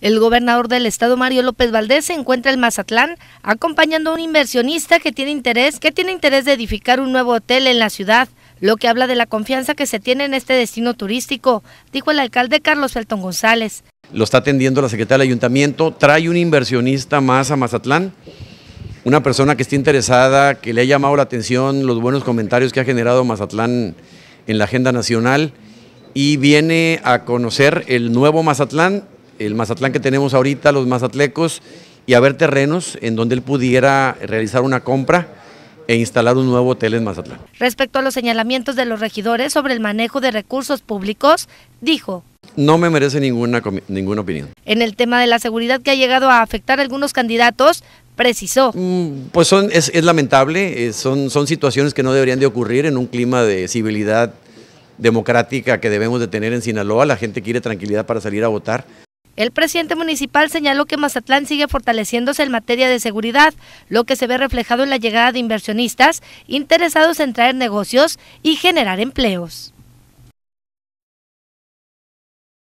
El gobernador del estado Mario López Valdés se encuentra en Mazatlán acompañando a un inversionista que tiene interés, que tiene interés de edificar un nuevo hotel en la ciudad, lo que habla de la confianza que se tiene en este destino turístico, dijo el alcalde Carlos Felton González. Lo está atendiendo la secretaria del ayuntamiento, trae un inversionista más a Mazatlán, una persona que está interesada, que le ha llamado la atención los buenos comentarios que ha generado Mazatlán en la agenda nacional y viene a conocer el nuevo Mazatlán el Mazatlán que tenemos ahorita, los mazatlecos, y haber terrenos en donde él pudiera realizar una compra e instalar un nuevo hotel en Mazatlán. Respecto a los señalamientos de los regidores sobre el manejo de recursos públicos, dijo. No me merece ninguna, ninguna opinión. En el tema de la seguridad que ha llegado a afectar a algunos candidatos, precisó. Mm, pues son, es, lamentable, eh, son, son situaciones que no deberían de ocurrir en un clima de civilidad democrática que debemos de tener en Sinaloa. La gente quiere tranquilidad para salir a votar. El presidente municipal señaló que Mazatlán sigue fortaleciéndose en materia de seguridad, lo que se ve reflejado en la llegada de inversionistas interesados en traer negocios y generar empleos.